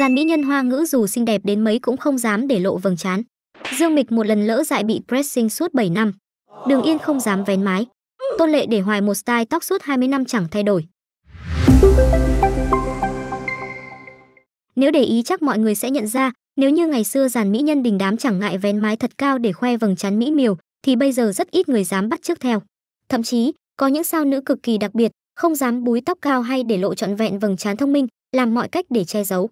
dàn mỹ nhân hoa ngữ dù xinh đẹp đến mấy cũng không dám để lộ vầng trán. Dương Mịch một lần lỡ dại bị pressing suốt 7 năm. Đường Yên không dám vén mái. Tôn Lệ để hoài một style tóc suốt 20 năm chẳng thay đổi. Nếu để ý chắc mọi người sẽ nhận ra, nếu như ngày xưa dàn mỹ nhân đình đám chẳng ngại vén mái thật cao để khoe vầng trán mỹ miều, thì bây giờ rất ít người dám bắt chước theo. Thậm chí, có những sao nữ cực kỳ đặc biệt, không dám búi tóc cao hay để lộ trọn vẹn vầng trán thông minh, làm mọi cách để che giấu.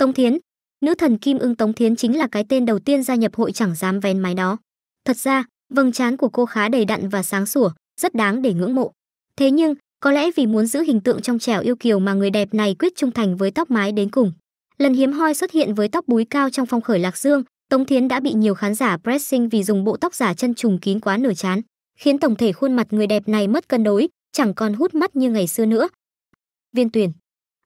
Tống Thiến, nữ thần Kim Ưng Tống Thiến chính là cái tên đầu tiên gia nhập hội chẳng dám vén mái đó. Thật ra, vầng trán của cô khá đầy đặn và sáng sủa, rất đáng để ngưỡng mộ. Thế nhưng, có lẽ vì muốn giữ hình tượng trong trẻo yêu kiều mà người đẹp này quyết trung thành với tóc mái đến cùng. Lần hiếm hoi xuất hiện với tóc búi cao trong phong khởi Lạc Dương, Tống Thiến đã bị nhiều khán giả pressing vì dùng bộ tóc giả chân trùng kín quá nửa chán, khiến tổng thể khuôn mặt người đẹp này mất cân đối, chẳng còn hút mắt như ngày xưa nữa. Viên Tuyền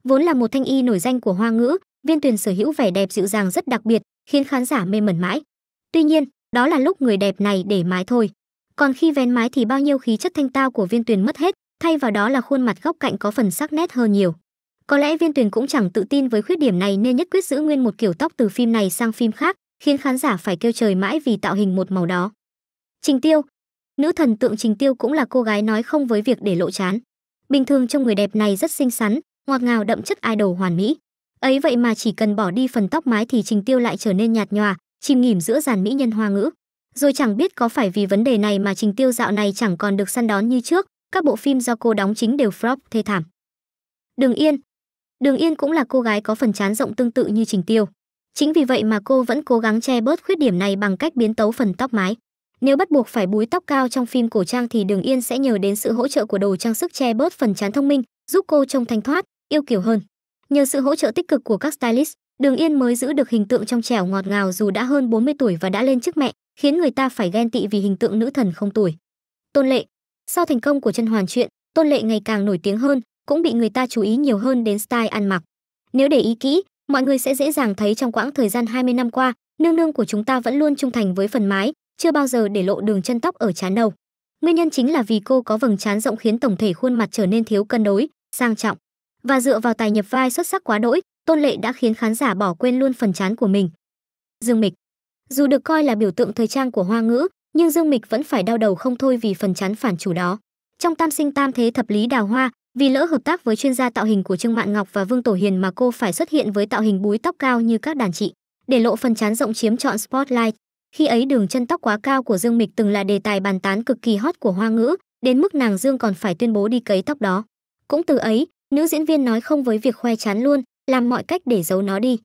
Vốn là một thanh y nổi danh của Hoa ngữ, Viên Tuyền sở hữu vẻ đẹp dịu dàng rất đặc biệt, khiến khán giả mê mẩn mãi. Tuy nhiên, đó là lúc người đẹp này để mái thôi. Còn khi vén mái thì bao nhiêu khí chất thanh tao của Viên Tuyền mất hết, thay vào đó là khuôn mặt góc cạnh có phần sắc nét hơn nhiều. Có lẽ Viên Tuyền cũng chẳng tự tin với khuyết điểm này nên nhất quyết giữ nguyên một kiểu tóc từ phim này sang phim khác, khiến khán giả phải kêu trời mãi vì tạo hình một màu đó. Trình Tiêu, nữ thần tượng Trình Tiêu cũng là cô gái nói không với việc để lộ chán. Bình thường trong người đẹp này rất xinh xắn, ngọt ngào đậm chất idol hoàn mỹ ấy vậy mà chỉ cần bỏ đi phần tóc mái thì trình tiêu lại trở nên nhạt nhòa chìm nghỉm giữa dàn mỹ nhân hoa ngữ rồi chẳng biết có phải vì vấn đề này mà trình tiêu dạo này chẳng còn được săn đón như trước các bộ phim do cô đóng chính đều flop thê thảm đường yên đường yên cũng là cô gái có phần chán rộng tương tự như trình tiêu chính vì vậy mà cô vẫn cố gắng che bớt khuyết điểm này bằng cách biến tấu phần tóc mái nếu bắt buộc phải búi tóc cao trong phim cổ trang thì đường yên sẽ nhờ đến sự hỗ trợ của đồ trang sức che bớt phần chán thông minh giúp cô trông thanh thoát yêu kiểu hơn Nhờ sự hỗ trợ tích cực của các stylist, Đường Yên mới giữ được hình tượng trong trẻo ngọt ngào dù đã hơn 40 tuổi và đã lên chức mẹ, khiến người ta phải ghen tị vì hình tượng nữ thần không tuổi. Tôn Lệ Sau thành công của chân hoàn chuyện, Tôn Lệ ngày càng nổi tiếng hơn, cũng bị người ta chú ý nhiều hơn đến style ăn mặc. Nếu để ý kỹ, mọi người sẽ dễ dàng thấy trong quãng thời gian 20 năm qua, nương nương của chúng ta vẫn luôn trung thành với phần mái, chưa bao giờ để lộ đường chân tóc ở chán đầu. Nguyên nhân chính là vì cô có vầng trán rộng khiến tổng thể khuôn mặt trở nên thiếu cân đối, sang trọng và dựa vào tài nhập vai xuất sắc quá đỗi, Tôn Lệ đã khiến khán giả bỏ quên luôn phần chán của mình. Dương Mịch Dù được coi là biểu tượng thời trang của Hoa ngữ, nhưng Dương Mịch vẫn phải đau đầu không thôi vì phần chán phản chủ đó. Trong Tam sinh tam thế thập lý đào hoa, vì lỡ hợp tác với chuyên gia tạo hình của Trương Mạn Ngọc và Vương Tổ Hiền mà cô phải xuất hiện với tạo hình búi tóc cao như các đàn chị, để lộ phần chán rộng chiếm trọn spotlight. Khi ấy đường chân tóc quá cao của Dương Mịch từng là đề tài bàn tán cực kỳ hot của Hoa ngữ, đến mức nàng Dương còn phải tuyên bố đi cấy tóc đó. Cũng từ ấy, Nữ diễn viên nói không với việc khoe chán luôn, làm mọi cách để giấu nó đi.